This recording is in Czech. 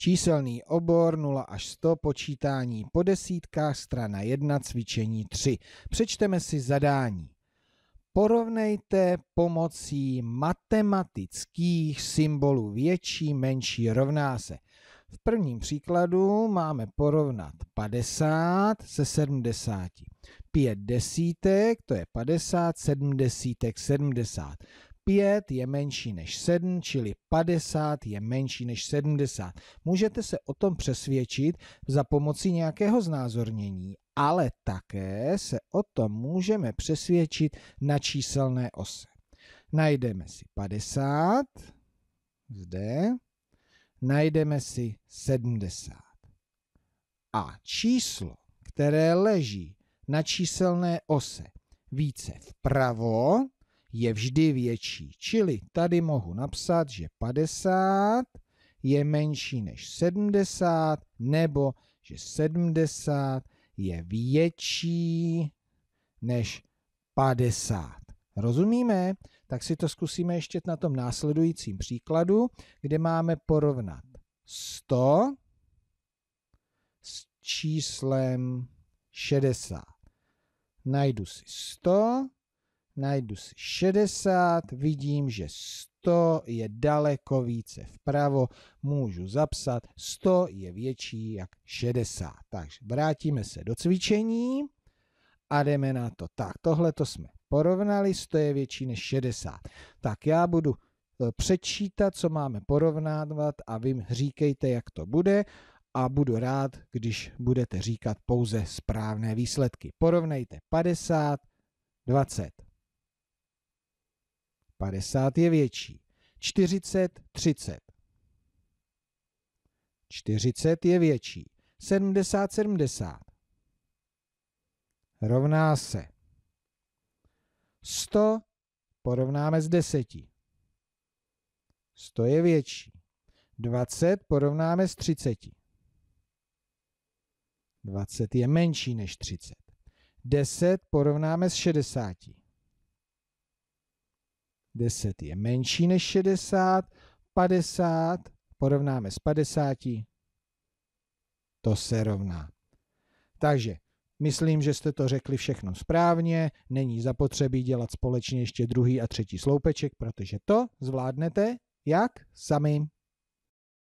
Číselný obor 0 až 100, počítání po desítkách, strana 1, cvičení 3. Přečteme si zadání. Porovnejte pomocí matematických symbolů větší, menší rovná se. V prvním příkladu máme porovnat 50 se 70. 5 desítek, to je 50, 7 desítek, 70. 5 je menší než 7, čili 50 je menší než 70. Můžete se o tom přesvědčit za pomocí nějakého znázornění, ale také se o tom můžeme přesvědčit na číselné ose. Najdeme si 50, zde, najdeme si 70. A číslo, které leží na číselné ose více vpravo, je vždy větší. Čili tady mohu napsat, že 50 je menší než 70, nebo že 70 je větší než 50. Rozumíme? Tak si to zkusíme ještě na tom následujícím příkladu, kde máme porovnat 100 s číslem 60. Najdu si 100 najdu si 60, vidím, že 100 je daleko více vpravo, můžu zapsat, 100 je větší jak 60. Takže vrátíme se do cvičení a jdeme na to. Tak, tohle to jsme porovnali, 100 je větší než 60. Tak já budu e, přečítat, co máme porovnávat a vy říkejte, jak to bude a budu rád, když budete říkat pouze správné výsledky. Porovnejte 50, 20. 50 je větší. 40, 30. 40 je větší. 70, 70. Rovná se. 100 porovnáme s 10. 100 je větší. 20 porovnáme s 30. 20 je menší než 30. 10 porovnáme s 60. 10 je menší než 60, 50 porovnáme s 50, to se rovná. Takže myslím, že jste to řekli všechno správně, není zapotřebí dělat společně ještě druhý a třetí sloupeček, protože to zvládnete jak? Sami.